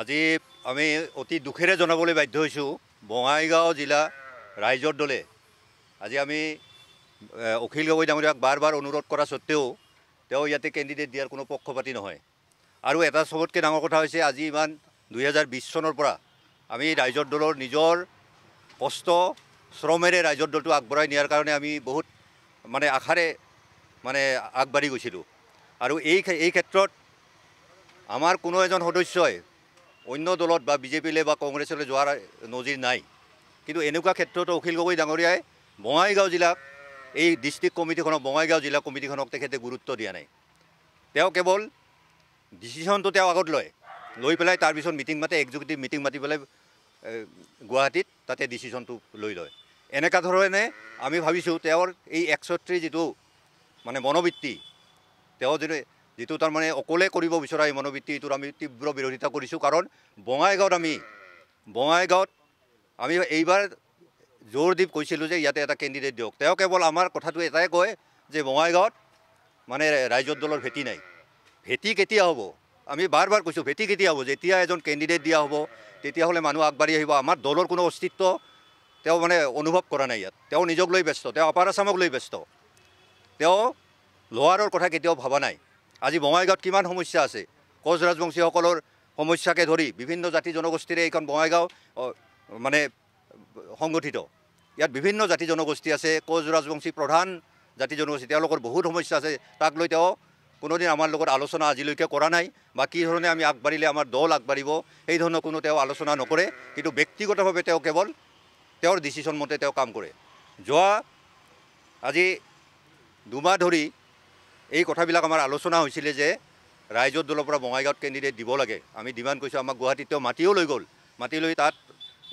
আজি আমি অতি দুখেৰে জনাবলৈ বাধ্য হৈছোঁ বঙাইগাঁও জিলা ৰাইজৰ দলে আজি আমি অখিল গগৈ ডাঙৰীয়াক বাৰ বাৰ অনুৰোধ কৰা স্বত্তেও তেওঁ ইয়াতে কেণ্ডিডেট দিয়াৰ কোনো পক্ষপাতি নহয় আৰু এটা চবতকৈ ডাঙৰ কথা হৈছে আজি ইমান দুহেজাৰ বিছ চনৰ পৰা আমি ৰাইজৰ দলৰ নিজৰ কষ্ট শ্ৰমেৰে ৰাইজৰ দলটো আগবঢ়াই নিয়াৰ কাৰণে আমি বহুত মানে আশাৰে মানে আগবাঢ়ি গৈছিলোঁ আৰু এই এই ক্ষেত্ৰত আমাৰ কোনো এজন সদস্যই অন্য দলত বা বিজেপিলৈ বা কংগ্ৰেছলৈ যোৱাৰ নজিৰ নাই কিন্তু এনেকুৱা ক্ষেত্ৰত অখিল গগৈ ডাঙৰীয়াই বঙাইগাঁও জিলাক এই ডিষ্ট্ৰিক্ট কমিটিখনক বঙাইগাঁও জিলা কমিটিখনক তেখেতে গুৰুত্ব দিয়া নাই তেওঁ কেৱল ডিচিশ্যনটো তেওঁ আগত লয় লৈ পেলাই তাৰপিছত মিটিং মাতে একযুগুটি মিটিং মাতি পেলাই গুৱাহাটীত তাতে ডিচিশ্যনটো লৈ লয় এনেকুৱা ধৰণে আমি ভাবিছোঁ তেওঁৰ এই একচত্ৰী যিটো মানে মনোবৃত্তি তেওঁ যদি যিটো তাৰমানে অকলে কৰিব বিচৰা এই মনোবৃত্তি এইটোৰ আমি তীব্ৰ বিৰোধিতা কৰিছোঁ কাৰণ বঙাইগাঁৱত আমি বঙাইগাঁৱত আমি এইবাৰ জোৰ দি কৈছিলোঁ যে ইয়াতে এটা কেণ্ডিডেট দিয়ক তেওঁ কেৱল আমাৰ কথাটো এটাই কয় যে বঙাইগাঁৱত মানে ৰাইজৰ দলৰ ভেটি নাই ভেটি কেতিয়া হ'ব আমি বাৰ বাৰ কৈছোঁ ভেটি কেতিয়া হ'ব যেতিয়া এজন কেণ্ডিডেট দিয়া হ'ব তেতিয়াহ'লে মানুহ আগবাঢ়ি আহিব আমাৰ দলৰ কোনো অস্তিত্ব তেওঁ মানে অনুভৱ কৰা নাই ইয়াত তেওঁ নিজক লৈ ব্যস্ত তেওঁ আপাৰ আচামক লৈ ব্যস্ত তেওঁ লোৱাৰৰ কথা কেতিয়াও ভবা নাই আজি বঙাইগাঁৱত কিমান সমস্যা আছে কোচ ৰাজবংশীসকলৰ সমস্যাকে ধৰি বিভিন্ন জাতি জনগোষ্ঠীৰে এইখন বঙাইগাঁও মানে সংগঠিত ইয়াত বিভিন্ন জাতি জনগোষ্ঠী আছে কোচ ৰাজবংশী প্ৰধান জাতি জনগোষ্ঠী তেওঁলোকৰ বহুত সমস্যা আছে তাক লৈ তেওঁ কোনোদিন আমাৰ লগত আলোচনা আজিলৈকে কৰা নাই বা কি ধৰণে আমি আগবাঢ়িলে আমাৰ দল আগবাঢ়িব সেই ধৰণৰ কোনো তেওঁ আলোচনা নকৰে কিন্তু ব্যক্তিগতভাৱে তেওঁ কেৱল তেওঁৰ ডিচিশ্যন মতে তেওঁ কাম কৰে যোৱা আজি দুমাহ ধৰি এই কথাবিলাক আমাৰ আলোচনা হৈছিলে যে ৰাইজৰ দলৰ পৰা বঙাইগাঁৱত কেণ্ডিডেট দিব লাগে আমি ডিমাণ্ড কৰিছোঁ আমাক গুৱাহাটীত তেওঁ মাটিও লৈ গ'ল মাটি লৈ তাত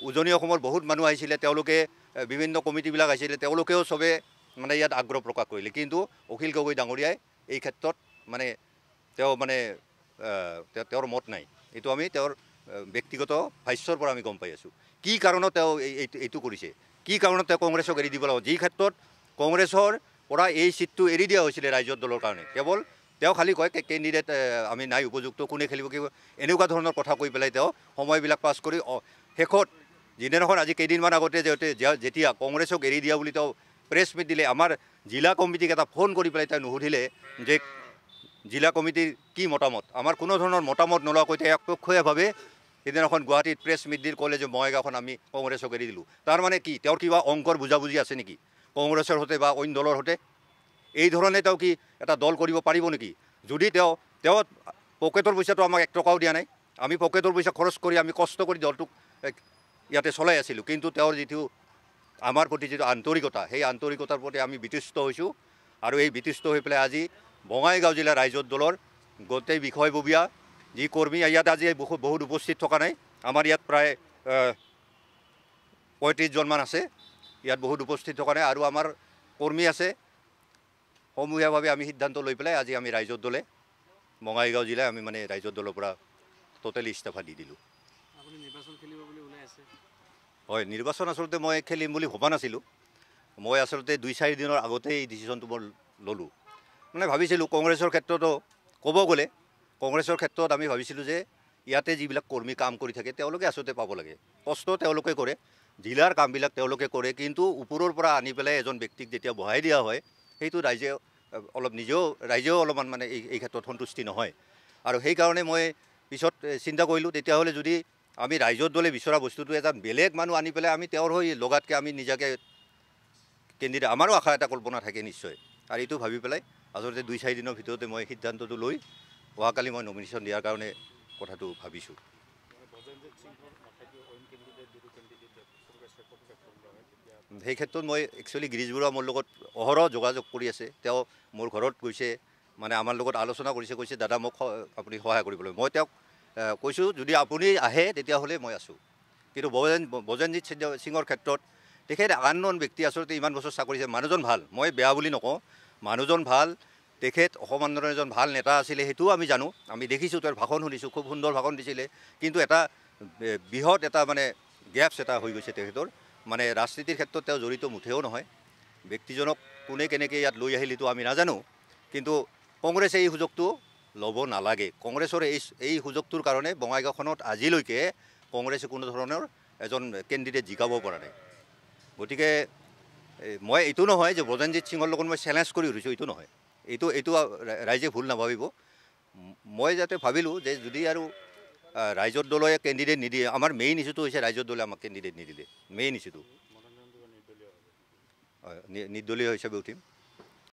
উজনি অসমৰ বহুত মানুহ আহিছিলে তেওঁলোকে বিভিন্ন কমিটিবিলাক আহিছিলে তেওঁলোকেও চবে মানে ইয়াত আগ্ৰহ প্ৰকাশ কৰিলে কিন্তু অখিল গগৈ ডাঙৰীয়াই এই ক্ষেত্ৰত মানে তেওঁ মানে তেওঁৰ মত নাই এইটো আমি তেওঁৰ ব্যক্তিগত ভাষ্যৰ পৰা আমি গম পাই আছোঁ কি কাৰণত তেওঁ এইটো কৰিছে কি কাৰণত তেওঁ কংগ্ৰেছক এৰি দিব লাগিব যি ক্ষেত্ৰত কংগ্ৰেছৰ পৰা এই চিটটো এৰি দিয়া হৈছিলে ৰাইজৰ দলৰ কাৰণে কেৱল তেওঁ খালী কয় কেণ্ডিডেট আমি নাই উপযুক্ত কোনে খেলিব কি এনেকুৱা ধৰণৰ কথা কৈ পেলাই তেওঁ সময়বিলাক পাছ কৰি শেষত যিদিনাখন আজি কেইদিনমান আগতে যে যেতিয়া কংগ্ৰেছক এৰি দিয়া বুলি তেওঁ প্ৰেছ মিট দিলে আমাৰ জিলা কমিটিক এটা ফোন কৰি পেলাই তেওঁ নুসুধিলে যে জিলা কমিটিৰ কি মতামত আমাৰ কোনো ধৰণৰ মতামত নোলোৱাকৈ তেওঁ একপক্ষীয়ভাৱে সেইদিনাখন গুৱাহাটীত প্ৰেছ মিট দি ক'লে যে মই এখন আমি কংগ্ৰেছক এৰি দিলোঁ তাৰমানে কি তেওঁৰ কিবা অংকৰ বুজাবুজি আছে নেকি কংগ্ৰেছৰ সৈতে বা অইন দলৰ সৈতে এইধৰণে তেওঁ কি এটা দল কৰিব পাৰিব নেকি যদি তেওঁ তেওঁ পকেটৰ পইচাটো আমাক এক টকাও দিয়া নাই আমি পকেটৰ পইচা খৰচ কৰি আমি কষ্ট কৰি দলটোক ইয়াতে চলাই আছিলোঁ কিন্তু তেওঁৰ যিটো আমাৰ প্ৰতি যিটো আন্তৰিকতা সেই আন্তৰিকতাৰ প্ৰতি আমি বিতৃষ্ট হৈছোঁ আৰু এই বিতুষ্ট হৈ পেলাই আজি বঙাইগাঁও জিলাৰ ৰাইজৰ দলৰ গোটেই বিষয়ববীয়া যি কৰ্মী ইয়াত আজি বহুত বহুত উপস্থিত থকা নাই আমাৰ ইয়াত প্ৰায় পঁয়ত্ৰিছজনমান আছে ইয়াত বহুত উপস্থিত থকা নাই আৰু আমাৰ কৰ্মী আছে সমূহীয়াভাৱে আমি সিদ্ধান্ত লৈ পেলাই আজি আমি ৰাইজৰ দলে বঙাইগাঁও জিলাই আমি মানে ৰাইজৰ দলৰ পৰা টোটেলি ইস্তফা দি দিলোঁ হয় নিৰ্বাচন আচলতে মই খেলিম বুলি ভবা নাছিলোঁ মই আচলতে দুই চাৰিদিনৰ আগতে এই ডিচিশ্যনটো মই ল'লোঁ মানে ভাবিছিলোঁ কংগ্ৰেছৰ ক্ষেত্ৰতো ক'ব গ'লে কংগ্ৰেছৰ ক্ষেত্ৰত আমি ভাবিছিলোঁ যে ইয়াতে যিবিলাক কৰ্মী কাম কৰি থাকে তেওঁলোকে আচলতে পাব লাগে কষ্ট তেওঁলোকে কৰে ডিলাৰ কামবিলাক তেওঁলোকে কৰে কিন্তু ওপৰৰ পৰা আনি পেলাই এজন ব্যক্তিক যেতিয়া বহাই দিয়া হয় সেইটো ৰাইজে অলপ নিজেও ৰাইজেও অলপমান মানে এই এই ক্ষেত্ৰত সন্তুষ্টি নহয় আৰু সেইকাৰণে মই পিছত চিন্তা কৰিলোঁ তেতিয়াহ'লে যদি আমি ৰাইজৰ দলে বিচৰা বস্তুটো এটা বেলেগ মানুহ আনি পেলাই আমি তেওঁৰ হৈ লগাতকৈ আমি নিজাকে কেন্দ্ৰীয় আমাৰো আশা এটা কল্পনা থাকে নিশ্চয় আৰু এইটো ভাবি পেলাই আচলতে দুই চাৰিদিনৰ ভিতৰতে মই সিদ্ধান্তটো লৈ অহাকালি মই নমিনেশ্যন দিয়াৰ কাৰণে কথাটো ভাবিছোঁ সেই ক্ষেত্ৰত মই একচুৱেলি গিৰিজ বৰুৱা মোৰ লগত অহৰহ যোগাযোগ কৰি আছে তেওঁ মোৰ ঘৰত গৈছে মানে আমাৰ লগত আলোচনা কৰিছে কৈছে দাদা মোক আপুনি সহায় কৰিবলৈ মই তেওঁক কৈছোঁ যদি আপুনি আহে তেতিয়াহ'লে মই আছোঁ কিন্তু বজেন বজেনজিৎ সিঙৰ ক্ষেত্ৰত তেখেত আন ব্যক্তি আচলতে ইমান বছৰ আছে মানুহজন ভাল মই বেয়া বুলি নকওঁ মানুহজন ভাল তেখেত অসম আন্দোলনৰ এজন ভাল নেতা আছিলে সেইটোও আমি জানো আমি দেখিছোঁ তেওঁৰ ভাষণ শুনিছোঁ খুব সুন্দৰ ভাষণ দিছিলে কিন্তু এটা বৃহৎ এটা মানে গেপছ এটা হৈ গৈছে তেখেতৰ মানে ৰাজনীতিৰ ক্ষেত্ৰত তেওঁ জড়িত মুঠেও নহয় ব্যক্তিজনক কোনে কেনেকৈ ইয়াত লৈ আহিলেতো আমি নাজানো কিন্তু কংগ্ৰেছে এই সুযোগটো ল'ব নালাগে কংগ্ৰেছৰ এই এই সুযোগটোৰ কাৰণে বঙাইগাঁওখনত আজিলৈকে কংগ্ৰেছে কোনো ধৰণৰ এজন কেণ্ডিডেট জিকাব পৰা নাই গতিকে মই এইটো নহয় যে ভজনজিৎ সিঙৰ লগত মই চেলেঞ্জ কৰি উঠিছোঁ এইটো নহয় এইটো এইটো ৰাইজে ভুল নাভাবিব মই যাতে ভাবিলোঁ যে যদি আৰু ৰাইজৰ দলে কেণ্ডিডেট নিদিয়ে আমাৰ মেইন ইছ্যুটো হৈছে ৰাইজৰ দলে আমাক কেণ্ডিডেট নিদিলে মেইন ইছ্যুটো হয় নিৰ্দলীয় হিচাপে উঠিম